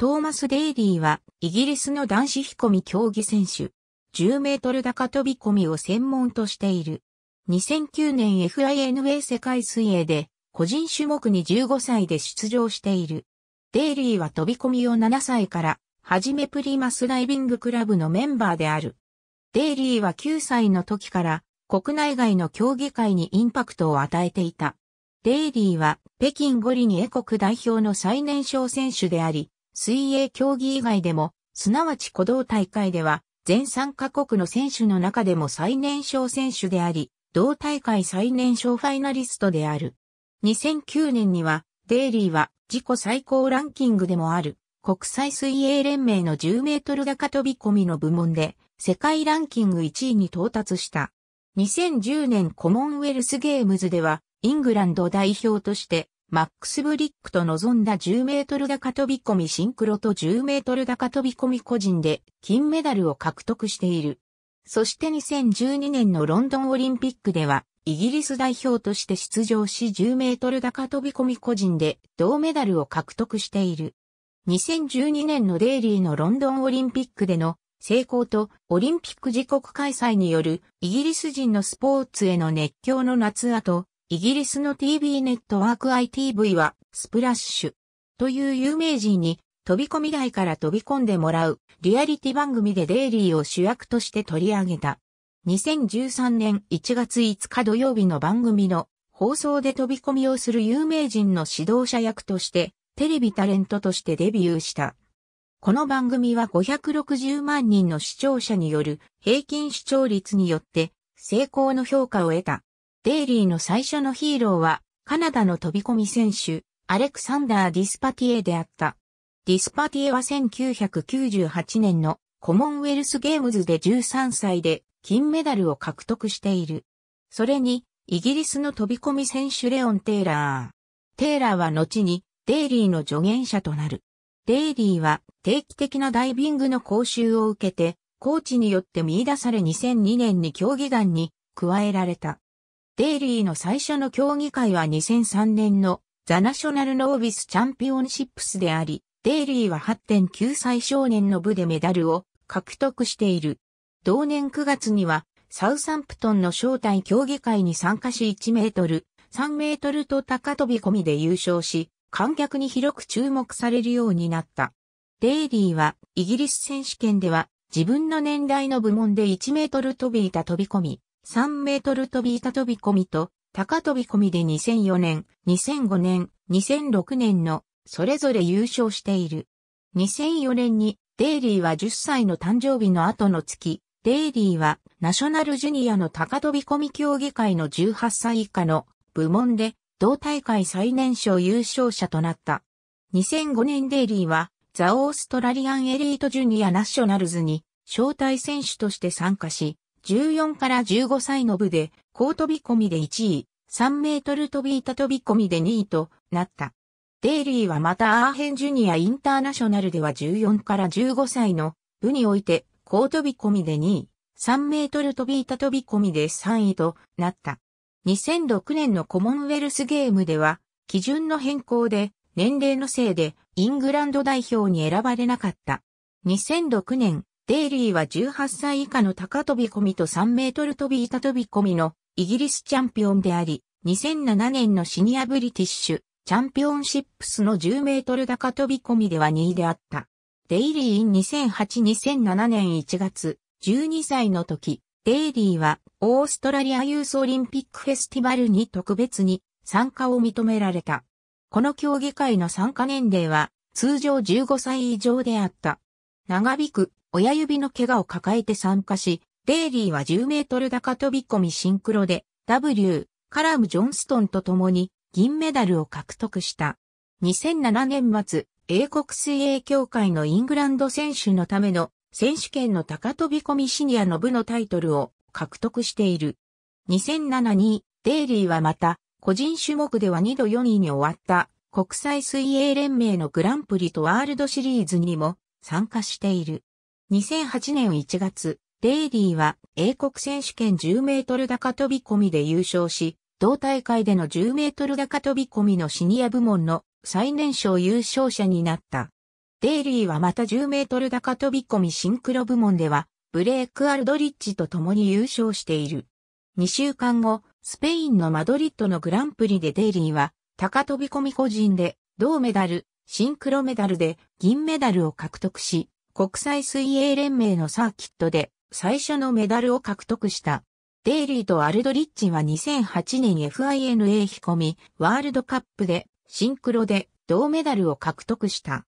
トーマス・デイリーは、イギリスの男子飛込競技選手、10メートル高飛び込みを専門としている。2009年 FINA 世界水泳で、個人種目に15歳で出場している。デイリーは飛び込みを7歳から、はじめプリマスダイビングクラブのメンバーである。デイリーは9歳の時から、国内外の競技会にインパクトを与えていた。デイリーは北京五輪英国代表の最年少選手であり、水泳競技以外でも、すなわち鼓動大会では、全3カ国の選手の中でも最年少選手であり、同大会最年少ファイナリストである。2009年には、デイリーは自己最高ランキングでもある国際水泳連盟の10メートル高飛び込みの部門で世界ランキング1位に到達した。2010年コモンウェルスゲームズではイングランド代表としてマックス・ブリックと臨んだ10メートル高飛び込みシンクロと10メートル高飛び込み個人で金メダルを獲得している。そして2012年のロンドンオリンピックでは、イギリス代表として出場し10メートル高飛び込み個人で銅メダルを獲得している。2012年のデイリーのロンドンオリンピックでの成功とオリンピック自国開催によるイギリス人のスポーツへの熱狂の夏後、イギリスの TV ネットワーク ITV は、スプラッシュという有名人に飛び込み台から飛び込んでもらうリアリティ番組でデイリーを主役として取り上げた。2013年1月5日土曜日の番組の放送で飛び込みをする有名人の指導者役としてテレビタレントとしてデビューした。この番組は560万人の視聴者による平均視聴率によって成功の評価を得た。デイリーの最初のヒーローは、カナダの飛び込み選手、アレクサンダー・ディスパティエであった。ディスパティエは1998年のコモンウェルスゲームズで13歳で金メダルを獲得している。それに、イギリスの飛び込み選手レオン・テイラー。テイラーは後にデイリーの助言者となる。デイリーは定期的なダイビングの講習を受けて、コーチによって見出され2002年に競技団に加えられた。デイリーの最初の競技会は2003年のザナショナルノービスチャンピオンシップスであり、デイリーは8.9歳少年の部でメダルを獲得している。同年9月には、サウサンプトンの招待競技会に参加し1メートル、3メートルと高飛び込みで優勝し、観客に広く注目されるようになった。デイリーはイギリス選手権では自分の年代の部門で1メートル飛び板飛び込み、3メートル飛び板飛び込みと、高飛び込みで2004年、2005年、2006年の、それぞれ優勝している。2004年に、デイリーは10歳の誕生日の後の月、デイリーは、ナショナルジュニアの高飛び込み競技会の18歳以下の部門で、同大会最年少優勝者となった。2005年デイリーは、ザ・オーストラリアンエリートジュニアナショナルズに、招待選手として参加し、14から15歳の部で、高飛び込みで1位、3メートル飛び板飛び込みで2位となった。デイリーはまたアーヘンジュニアインターナショナルでは14から15歳の部において、高飛び込みで2位、3メートル飛び板飛び込みで3位となった。2006年のコモンウェルスゲームでは、基準の変更で、年齢のせいで、イングランド代表に選ばれなかった。2006年、デイリーは18歳以下の高飛び込みと3メートル飛び板飛び込みのイギリスチャンピオンであり、2007年のシニアブリティッシュチャンピオンシップスの10メートル高飛び込みでは2位であった。デイリー2008-2007年1月、12歳の時、デイリーはオーストラリアユースオリンピックフェスティバルに特別に参加を認められた。この競技会の参加年齢は通常15歳以上であった。長引く親指の怪我を抱えて参加し、デイリーは10メートル高飛び込みシンクロで W、カラム・ジョンストンと共に銀メダルを獲得した。2007年末、英国水泳協会のイングランド選手のための選手権の高飛び込みシニアの部のタイトルを獲得している。2007にデイリーはまた個人種目では2度4位に終わった国際水泳連盟のグランプリとワールドシリーズにも参加している。2008年1月、デイリーは英国選手権10メートル高飛び込みで優勝し、同大会での10メートル高飛び込みのシニア部門の最年少優勝者になった。デイリーはまた10メートル高飛び込みシンクロ部門では、ブレイク・アルドリッジと共に優勝している。2週間後、スペインのマドリッドのグランプリでデイリーは、高飛び込み個人で、銅メダル、シンクロメダルで銀メダルを獲得し、国際水泳連盟のサーキットで最初のメダルを獲得した。デイリーとアルドリッチは2008年 FINA き込みワールドカップでシンクロで銅メダルを獲得した。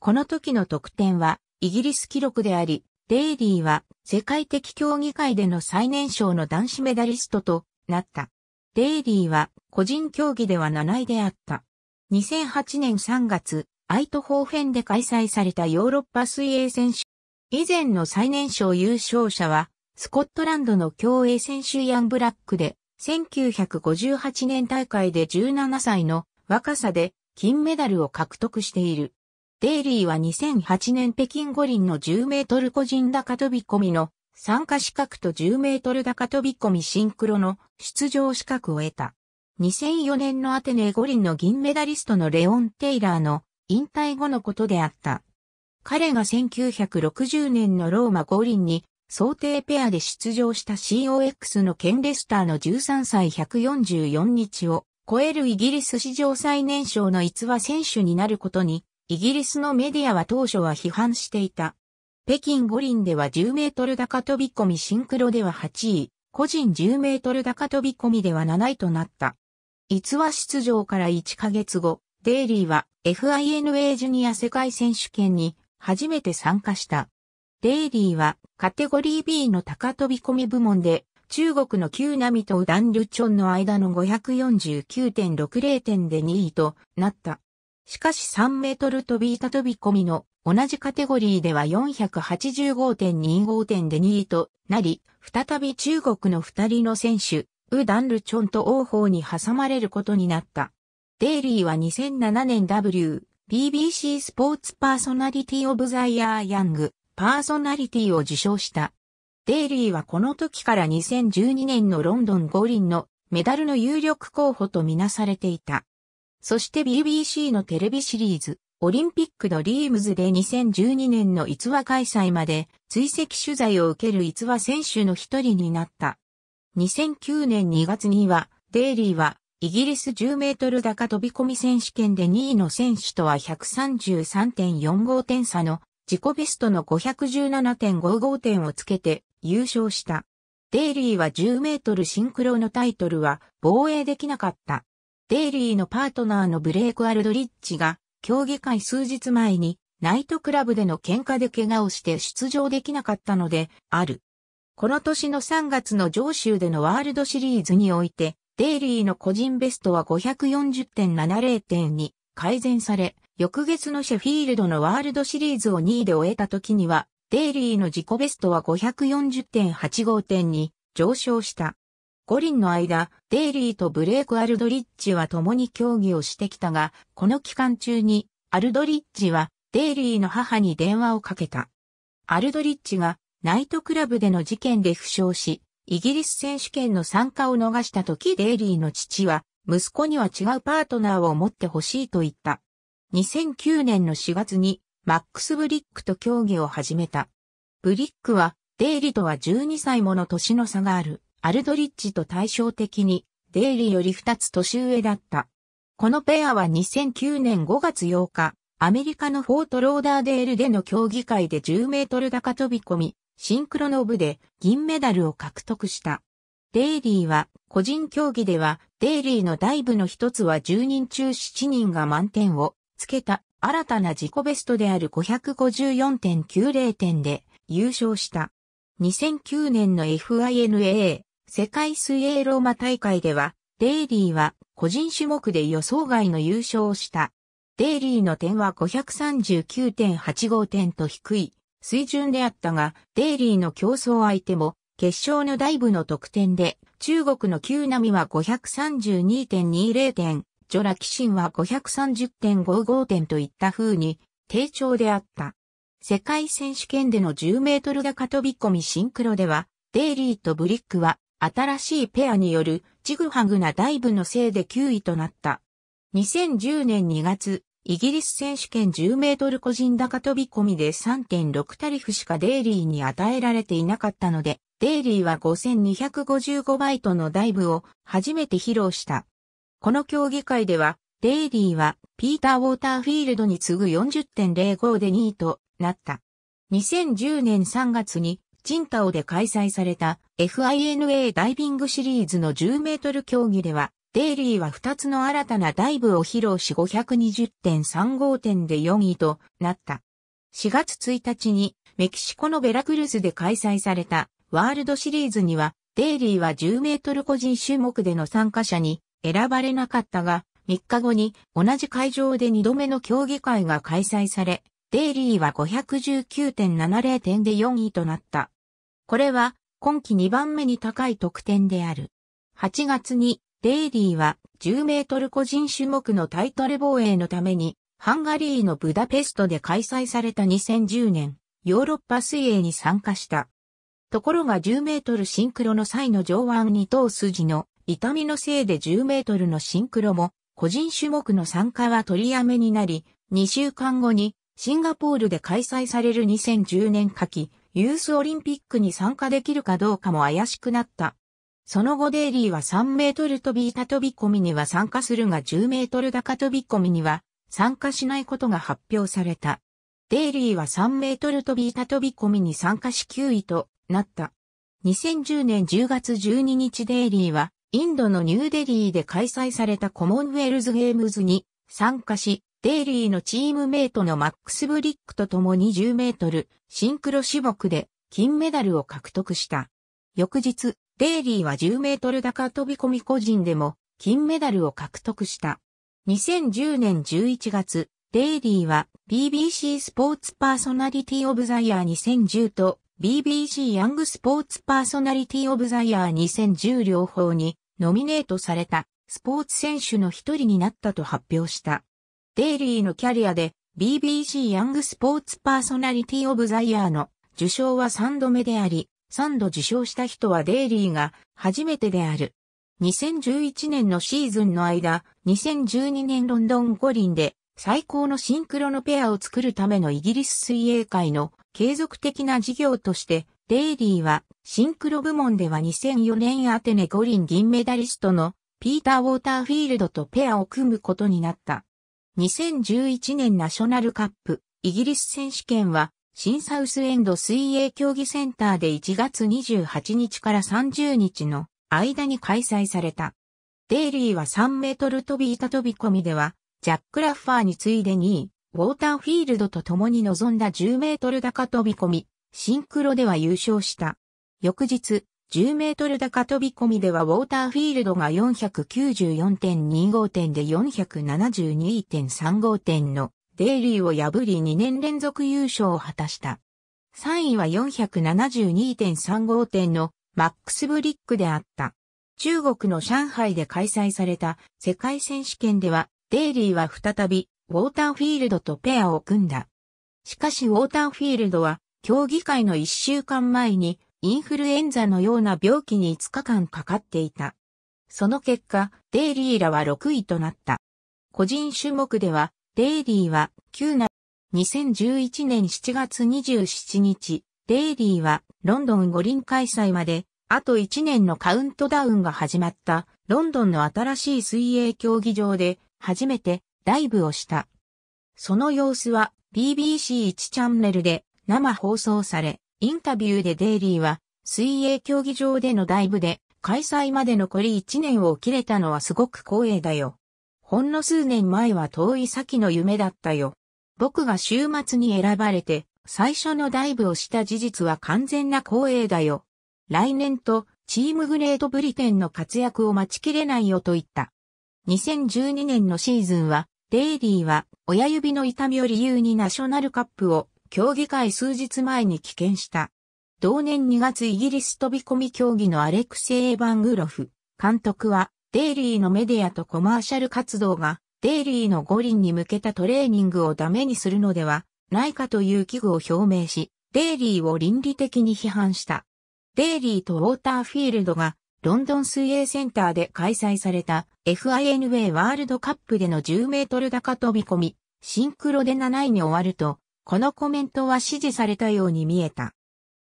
この時の得点はイギリス記録であり、デイリーは世界的競技会での最年少の男子メダリストとなった。デイリーは個人競技では7位であった。2008年3月、アイトホーフェンで開催されたヨーロッパ水泳選手。以前の最年少優勝者は、スコットランドの競泳選手イアン・ブラックで、1958年大会で17歳の若さで金メダルを獲得している。デイリーは2008年北京五輪の10メートル個人高飛び込みの参加資格と10メートル高飛び込みシンクロの出場資格を得た。2004年のアテネ五輪の銀メダリストのレオン・テイラーの引退後のことであった。彼が1960年のローマ五輪に想定ペアで出場した COX のケンレスターの13歳144日を超えるイギリス史上最年少の逸話選手になることにイギリスのメディアは当初は批判していた。北京五輪では10メートル高飛び込みシンクロでは8位、個人10メートル高飛び込みでは7位となった。逸話出場から1ヶ月後、デイリーは FINA ジュニア世界選手権に初めて参加した。デイリーはカテゴリー B の高飛び込み部門で中国の旧波とダン・ルチョンの間の549.60点で2位となった。しかし3メートル飛び板飛び込みの同じカテゴリーでは485.25点で2位となり、再び中国の2人の選手、ウ・ダンルチョンと王鵬に挟まれることになった。デイリーは2007年 W、BBC スポーツパーソナリティオブザイヤーヤング、パーソナリティを受賞した。デイリーはこの時から2012年のロンドン五輪のメダルの有力候補とみなされていた。そして BBC のテレビシリーズ、オリンピックのリームズで2012年の逸話開催まで追跡取材を受ける逸話選手の一人になった。2009年2月には、デイリーは、イギリス10メートル高飛び込み選手権で2位の選手とは133.45点差の自己ベストの517.55点をつけて優勝した。デイリーは10メートルシンクロのタイトルは防衛できなかった。デイリーのパートナーのブレイク・アルドリッチが競技会数日前にナイトクラブでの喧嘩で怪我をして出場できなかったのである。この年の3月の上州でのワールドシリーズにおいて、デイリーの個人ベストは540.70点に改善され、翌月のシェフィールドのワールドシリーズを2位で終えた時には、デイリーの自己ベストは540.85点に上昇した。五輪の間、デイリーとブレイク・アルドリッジは共に競技をしてきたが、この期間中に、アルドリッジは、デイリーの母に電話をかけた。アルドリッジが、ナイトクラブでの事件で負傷し、イギリス選手権の参加を逃した時デイリーの父は、息子には違うパートナーを持ってほしいと言った。2009年の4月に、マックス・ブリックと競技を始めた。ブリックは、デイリーとは12歳もの年の差がある、アルドリッジと対照的に、デイリーより2つ年上だった。このペアは2009年5月8日、アメリカのフォートローダーデールでの競技会で10メートル高飛び込み、シンクロの部で銀メダルを獲得した。デイリーは、個人競技では、デイリーのダイブの一つは10人中7人が満点をつけた新たな自己ベストである554.90点で優勝した。2009年の FINA 世界水泳ローマ大会では、デイリーは個人種目で予想外の優勝をした。デイリーの点は539.85点と低い水準であったが、デイリーの競争相手も、決勝のダイブの得点で、中国の旧波は532.20点、ジョラ・キシンは530.55点といった風に、低調であった。世界選手権での10メートル高飛び込みシンクロでは、デイリーとブリックは、新しいペアによるジグハグなダイブのせいで9位となった。2010年2月、イギリス選手権10メートル個人高飛び込みで3.6タリフしかデイリーに与えられていなかったので、デイリーは5255バイトのダイブを初めて披露した。この競技会では、デイリーはピーター・ウォーターフィールドに次ぐ40.05で2位となった。2010年3月にチンタオで開催された FINA ダイビングシリーズの10メートル競技ではデイリーは2つの新たなダイブを披露し520.35点で4位となった。4月1日にメキシコのベラクルスで開催されたワールドシリーズにはデイリーは10メートル個人種目での参加者に選ばれなかったが3日後に同じ会場で2度目の競技会が開催されデイリーは519.70点で4位となった。これは今季2番目に高い得点である。8月にデイリーは10メートル個人種目のタイトル防衛のためにハンガリーのブダペストで開催された2010年ヨーロッパ水泳に参加した。ところが10メートルシンクロの際の上腕二頭筋の痛みのせいで10メートルのシンクロも個人種目の参加は取りやめになり2週間後にシンガポールで開催される2010年夏季ユースオリンピックに参加できるかどうかも怪しくなった。その後デイリーは3メートル飛び板飛び込みには参加するが10メートル高飛び込みには参加しないことが発表された。デイリーは3メートル飛び板飛び込みに参加し9位となった。2010年10月12日デイリーはインドのニューデリーで開催されたコモンウェルズゲームズに参加し、デイリーのチームメイトのマックス・ブリックと共に10メートルシンクロ種目で金メダルを獲得した。翌日、デイリーは10メートル高飛び込み個人でも金メダルを獲得した。2010年11月、デイリーは BBC スポーツパーソナリティオブザイヤー2010と BBC ヤングスポーツパーソナリティオブザイヤー2010両方にノミネートされたスポーツ選手の一人になったと発表した。デイリーのキャリアで BBC ヤングスポーツパーソナリティオブザイヤーの受賞は3度目であり、3度受賞した人はデイリーが初めてである。2011年のシーズンの間、2012年ロンドン五輪で最高のシンクロのペアを作るためのイギリス水泳界の継続的な事業として、デイリーはシンクロ部門では2004年アテネ五輪銀メダリストのピーター・ウォーターフィールドとペアを組むことになった。2011年ナショナルカップイギリス選手権は新サウスエンド水泳競技センターで1月28日から30日の間に開催された。デイリーは3メートル飛び板飛び込みでは、ジャック・ラッファーに次いで2位、ウォーターフィールドと共に臨んだ10メートル高飛び込み、シンクロでは優勝した。翌日、10メートル高飛び込みではウォーターフィールドが494.25点で472.35点のデイリーを破り2年連続優勝を果たした。3位は472.35点のマックスブリックであった。中国の上海で開催された世界選手権では、デイリーは再びウォーターフィールドとペアを組んだ。しかしウォーターフィールドは競技会の1週間前にインフルエンザのような病気に5日間かかっていた。その結果、デイリーらは6位となった。個人種目ではデイリーは、旧な、2011年7月27日、デイリーは、ロンドン五輪開催まで、あと1年のカウントダウンが始まった、ロンドンの新しい水泳競技場で、初めて、ライブをした。その様子は、BBC1 チャンネルで、生放送され、インタビューでデイリーは、水泳競技場でのダイブで、開催まで残り1年を切れたのはすごく光栄だよ。ほんの数年前は遠い先の夢だったよ。僕が週末に選ばれて、最初のダイブをした事実は完全な光栄だよ。来年と、チームグレートブリテンの活躍を待ちきれないよと言った。2012年のシーズンは、デイリーは親指の痛みを理由にナショナルカップを競技会数日前に棄権した。同年2月イギリス飛び込み競技のアレクセイ・エヴァングロフ監督はデイリーのメディアとコマーシャル活動が、デイリーの五輪に向けたトレーニングをダメにするのではないかという危惧を表明し、デイリーを倫理的に批判した。デイリーとウォーターフィールドがロンドン水泳センターで開催された FINA ワールドカップでの10メートル高飛び込み、シンクロで7位に終わると、このコメントは支持されたように見えた。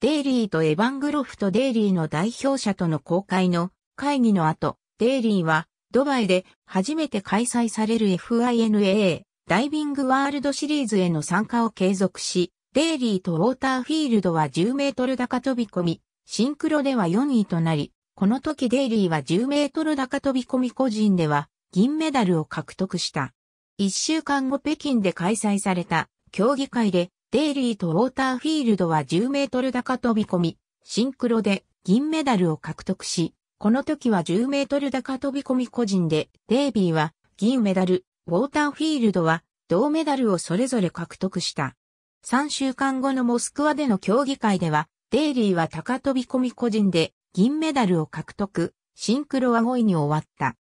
デイリーとエヴァングロフとデイリーの代表者との公開の会議の後、デイリーは、ドバイで初めて開催される FINA a ダイビングワールドシリーズへの参加を継続し、デイリーとウォーターフィールドは10メートル高飛び込み、シンクロでは4位となり、この時デイリーは10メートル高飛び込み個人では銀メダルを獲得した。1週間後北京で開催された競技会でデイリーとウォーターフィールドは10メートル高飛び込み、シンクロで銀メダルを獲得し、この時は10メートル高飛び込み個人で、デイビーは銀メダル、ウォーターフィールドは銅メダルをそれぞれ獲得した。3週間後のモスクワでの競技会では、デイリーは高飛び込み個人で銀メダルを獲得、シンクロは5位に終わった。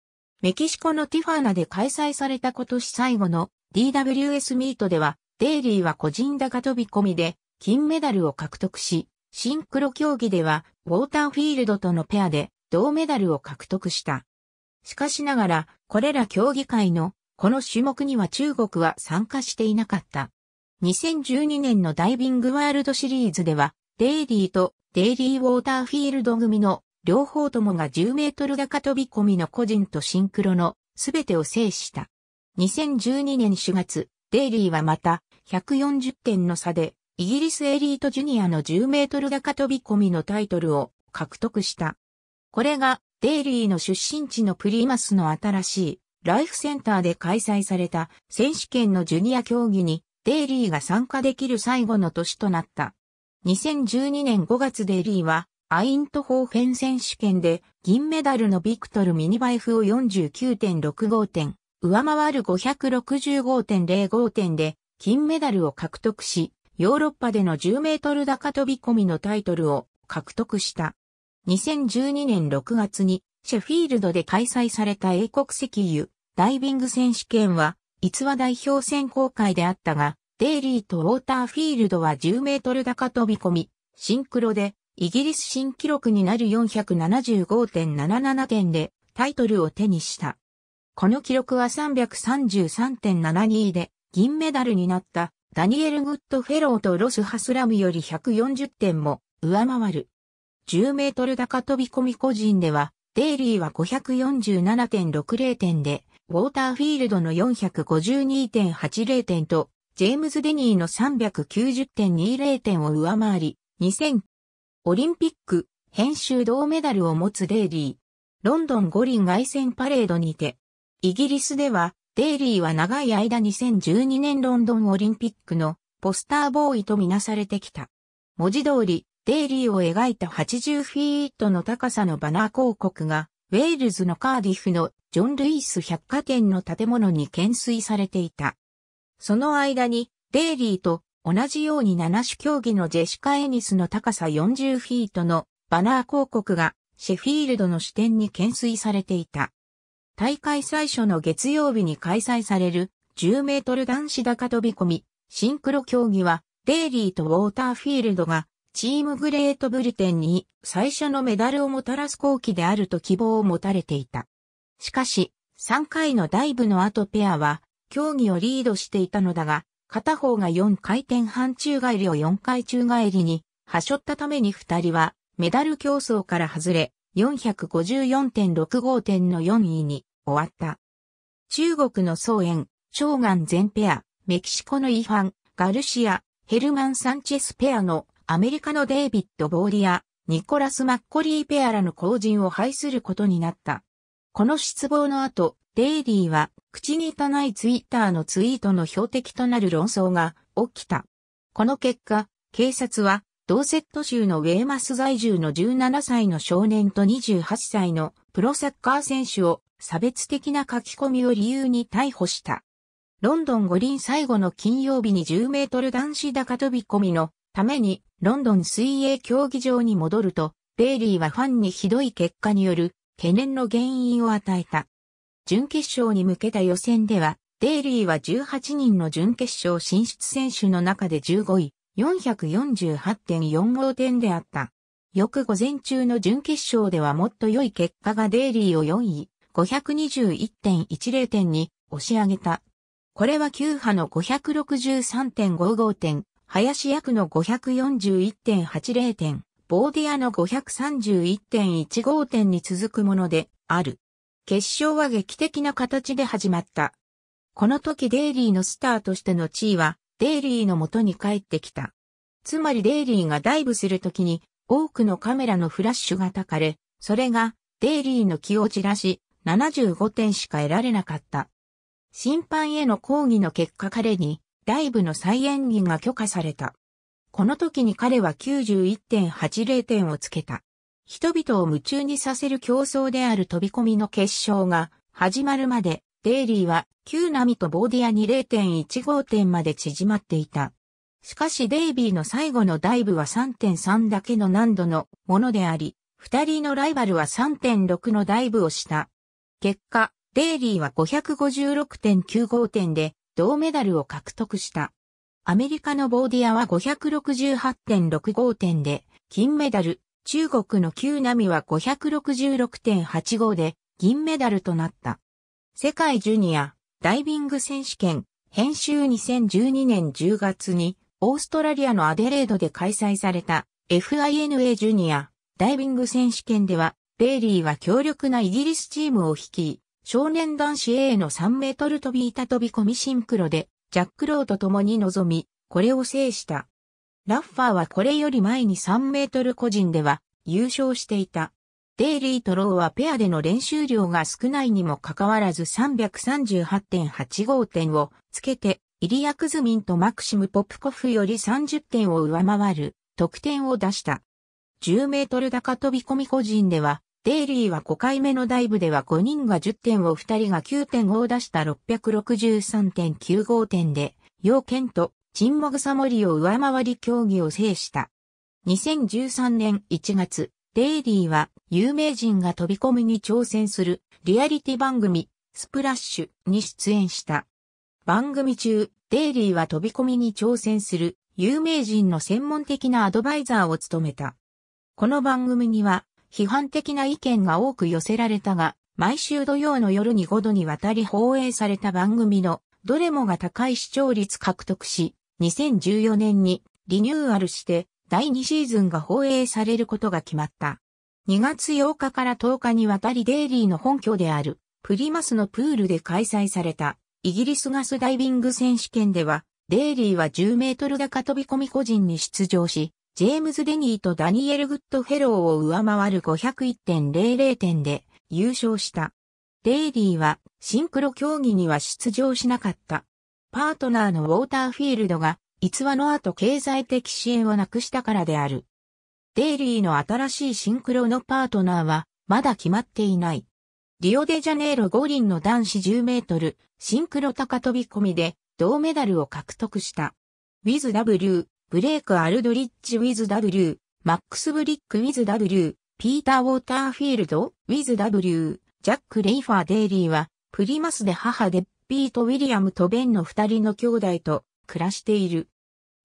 メキシコのティファーナで開催された今年最後の DWS ミートでは、デイリーは個人高飛び込みで金メダルを獲得し、シンクロ競技ではウォーターフィールドとのペアで銅メダルを獲得した。しかしながら、これら競技会のこの種目には中国は参加していなかった。2012年のダイビングワールドシリーズでは、デイリーとデイリーウォーターフィールド組の両方ともが10メートル高飛び込みの個人とシンクロの全てを制した。2012年4月、デイリーはまた140点の差でイギリスエリートジュニアの10メートル高飛び込みのタイトルを獲得した。これがデイリーの出身地のプリマスの新しいライフセンターで開催された選手権のジュニア競技にデイリーが参加できる最後の年となった。2012年5月デイリーはアイントホーフェン選手権で銀メダルのビクトル・ミニバイフを49.65点、上回る565.05点で金メダルを獲得し、ヨーロッパでの10メートル高飛び込みのタイトルを獲得した。2012年6月にシェフィールドで開催された英国石油ダイビング選手権は逸話代表選考会であったが、デイリーとウォーターフィールドは10メートル高飛び込み、シンクロでイギリス新記録になる475.77点でタイトルを手にした。この記録は333.72で銀メダルになったダニエル・グッドフェローとロス・ハスラムより140点も上回る。10メートル高飛び込み個人では、デイリーは547.60点で、ウォーターフィールドの452.80点と、ジェームズ・デニーの390.20点を上回り、2000オリンピック編集銅メダルを持つデイリー。ロンドン五輪凱旋パレードにて、イギリスでは、デイリーは長い間2012年ロンドンオリンピックのポスターボーイとみなされてきた。文字通り、デイリーを描いた80フィートの高さのバナー広告が、ウェールズのカーディフのジョン・ルイス百貨店の建物に懸垂されていた。その間に、デイリーと同じように7種競技のジェシカ・エニスの高さ40フィートのバナー広告がシェフィールドの支店に懸垂されていた。大会最初の月曜日に開催される10メートル男子高飛び込みシンクロ競技はデイリーとウォーターフィールドがチームグレートブリテンに最初のメダルをもたらす後期であると希望を持たれていた。しかし、3回のダイブの後ペアは、競技をリードしていたのだが、片方が4回転半宙返りを4回宙返りに、はしょったために2人は、メダル競争から外れ、454.65点の4位に終わった。中国の総園、長岩全ペア、メキシコのイファン、ガルシア、ヘルマン・サンチェスペアのアメリカのデイビッド・ボーリア、ニコラス・マッコリーペアらの後陣を排することになった。この失望の後、デイリーは口に汚いツイッターのツイートの標的となる論争が起きた。この結果、警察はドーセット州のウェーマス在住の17歳の少年と28歳のプロサッカー選手を差別的な書き込みを理由に逮捕した。ロンドン五輪最後の金曜日に10メートル男子高飛び込みのためにロンドン水泳競技場に戻ると、ベイリーはファンにひどい結果による懸念の原因を与えた。準決勝に向けた予選では、デイリーは18人の準決勝進出選手の中で15位、448.45点であった。翌午前中の準決勝ではもっと良い結果がデイリーを4位、521.10点に押し上げた。これは9波の563.55点、林役の541.80点、ボーディアの531.15点に続くものである。決勝は劇的な形で始まった。この時デイリーのスターとしての地位は、デイリーの元に帰ってきた。つまりデイリーがダイブする時に、多くのカメラのフラッシュがたかれ、それが、デイリーの気を散らし、75点しか得られなかった。審判への抗議の結果彼に、ライブの再演技が許可された。この時に彼は91.80点をつけた。人々を夢中にさせる競争である飛び込みの決勝が始まるまで、デイリーはキ波とボーディアに0.15点まで縮まっていた。しかしデイビーの最後のダイブは3.3だけの難度のものであり、二人のライバルは3.6のダイブをした。結果、デイリーは556.95点で銅メダルを獲得した。アメリカのボーディアは568.65点で金メダル、中国の旧波は566.85で銀メダルとなった。世界ジュニアダイビング選手権編集2012年10月にオーストラリアのアデレードで開催された FINA ジュニアダイビング選手権ではベイリーは強力なイギリスチームを率い、少年男子 A の3メートル飛び板飛び込みシンクロで、ジャック・ローと共に臨み、これを制した。ラッファーはこれより前に3メートル個人では優勝していた。デイリーとローはペアでの練習量が少ないにもかかわらず338.85点をつけて、イリア・クズミンとマクシム・ポプコフより30点を上回る得点を出した。10メートル高飛び込み個人ではデイリーは5回目のダイブでは5人が10点を2人が9点を出した663.95点で、要件と沈黙サモリを上回り競技を制した。2013年1月、デイリーは有名人が飛び込みに挑戦するリアリティ番組スプラッシュに出演した。番組中、デイリーは飛び込みに挑戦する有名人の専門的なアドバイザーを務めた。この番組には批判的な意見が多く寄せられたが、毎週土曜の夜に5度にわたり放映された番組のどれもが高い視聴率獲得し、2014年にリニューアルして第2シーズンが放映されることが決まった。2月8日から10日にわたりデイリーの本拠であるプリマスのプールで開催されたイギリスガスダイビング選手権ではデイリーは10メートル高飛び込み個人に出場し、ジェームズ・デニーとダニエル・グッドフェローを上回る501.00点で優勝した。デイリーはシンクロ競技には出場しなかった。パートナーのウォーターフィールドが逸話の後経済的支援をなくしたからである。デイリーの新しいシンクロのパートナーはまだ決まっていない。リオデジャネイロ五輪の男子10メートルシンクロ高飛び込みで銅メダルを獲得した。ウィズ W ブレイク・アルドリッジ・ウィズ・ W、マックス・ブリック・ウィズ・ W、ピーター・ウォーターフィールド、ウィズ・ W、ジャック・レイファー・デイリーは、プリマスで母でピート・ウィリアムとベンの二人の兄弟と暮らしている。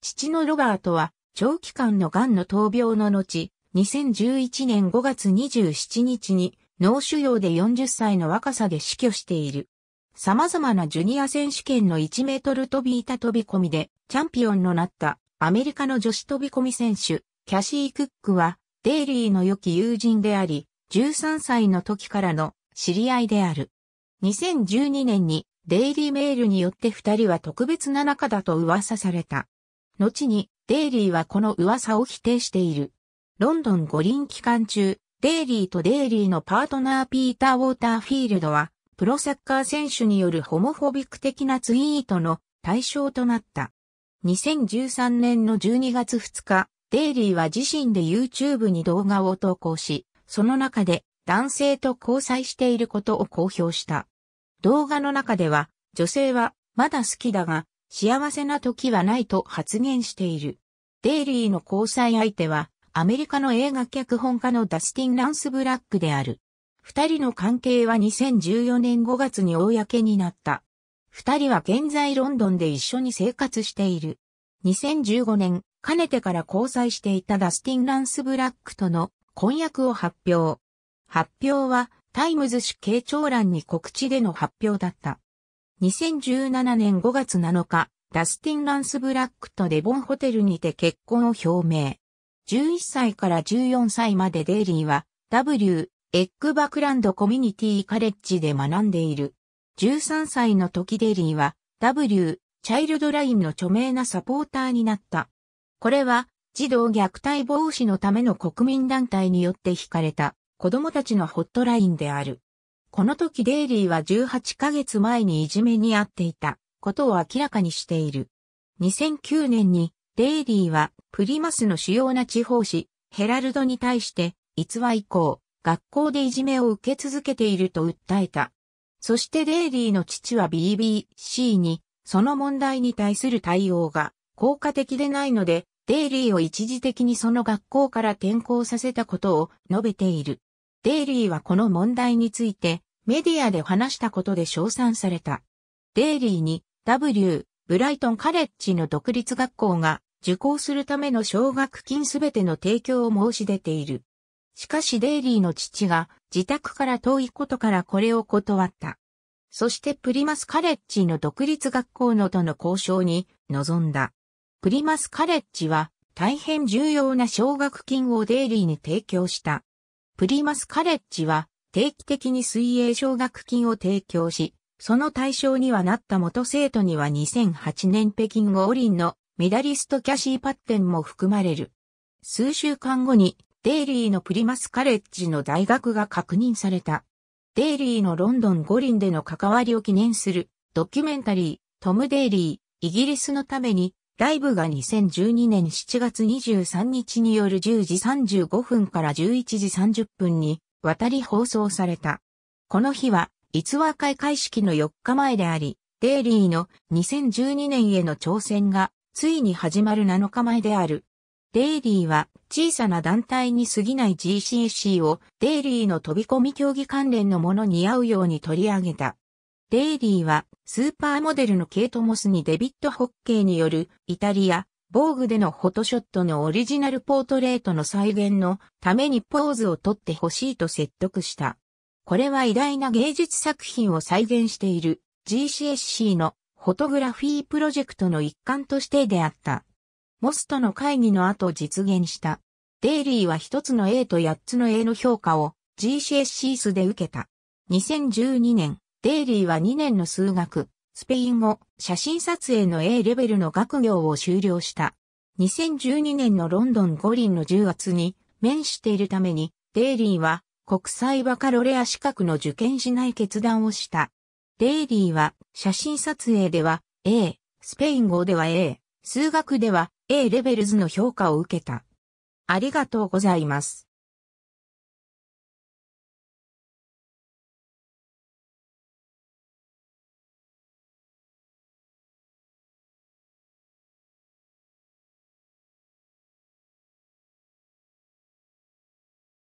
父のロバートは、長期間の癌の闘病の後、2011年5月27日に脳腫瘍で40歳の若さで死去している。様々なジュニア選手権の1メートル飛び板飛び込みでチャンピオンのなったアメリカの女子飛び込み選手、キャシー・クックは、デイリーの良き友人であり、13歳の時からの知り合いである。2012年にデイリーメールによって二人は特別な仲だと噂された。後にデイリーはこの噂を否定している。ロンドン五輪期間中、デイリーとデイリーのパートナーピーター・ウォーターフィールドは、プロサッカー選手によるホモフォビック的なツイートの対象となった。2013年の12月2日、デイリーは自身で YouTube に動画を投稿し、その中で男性と交際していることを公表した。動画の中では、女性はまだ好きだが、幸せな時はないと発言している。デイリーの交際相手は、アメリカの映画脚本家のダスティン・ランス・ブラックである。二人の関係は2014年5月に公になった。二人は現在ロンドンで一緒に生活している。2015年、かねてから交際していたダスティン・ランス・ブラックとの婚約を発表。発表は、タイムズ紙掲長欄に告知での発表だった。2017年5月7日、ダスティン・ランス・ブラックとデボンホテルにて結婚を表明。11歳から14歳までデイリーは W、エッグバクランドコミュニティカレッジで学んでいる。13歳の時デリーは W、チャイルドラインの著名なサポーターになった。これは児童虐待防止のための国民団体によって引かれた子供たちのホットラインである。この時デイリーは18ヶ月前にいじめに遭っていたことを明らかにしている。2009年にデイリーはプリマスの主要な地方紙ヘラルドに対して逸話以降学校でいじめを受け続けていると訴えた。そしてデイリーの父は BBC に、その問題に対する対応が効果的でないので、デイリーを一時的にその学校から転校させたことを述べている。デイリーはこの問題についてメディアで話したことで称賛された。デイリーに W、ブライトンカレッジの独立学校が受講するための奨学金すべての提供を申し出ている。しかしデイリーの父が自宅から遠いことからこれを断った。そしてプリマスカレッジの独立学校のとの交渉に臨んだ。プリマスカレッジは大変重要な奨学金をデイリーに提供した。プリマスカレッジは定期的に水泳奨学金を提供し、その対象にはなった元生徒には2008年北京五輪のメダリストキャシー・パッテンも含まれる。数週間後にデイリーのプリマスカレッジの大学が確認された。デイリーのロンドン五輪での関わりを記念するドキュメンタリー、トム・デイリー、イギリスのために、ライブが2012年7月23日による10時35分から11時30分に渡り放送された。この日は、逸話開会式の4日前であり、デイリーの2012年への挑戦がついに始まる7日前である。デイリーは小さな団体に過ぎない GCC をデイリーの飛び込み競技関連のものに合うように取り上げた。デイリーはスーパーモデルのケイト・モスにデビット・ホッケーによるイタリア、防具でのフォトショットのオリジナルポートレートの再現のためにポーズをとってほしいと説得した。これは偉大な芸術作品を再現している GCSC のフォトグラフィープロジェクトの一環としてであった。モスとの会議の後実現した。デイリーは1つの A と8つの A の評価を g c s c 数で受けた。2012年、デイリーは2年の数学、スペイン語、写真撮影の A レベルの学業を修了した。2012年のロンドン五輪の10月に面しているために、デイリーは国際バカロレア資格の受験しない決断をした。デイリーは写真撮影では A、スペイン語では A、数学では A レベルズの評価を受けた。ありがとうございます。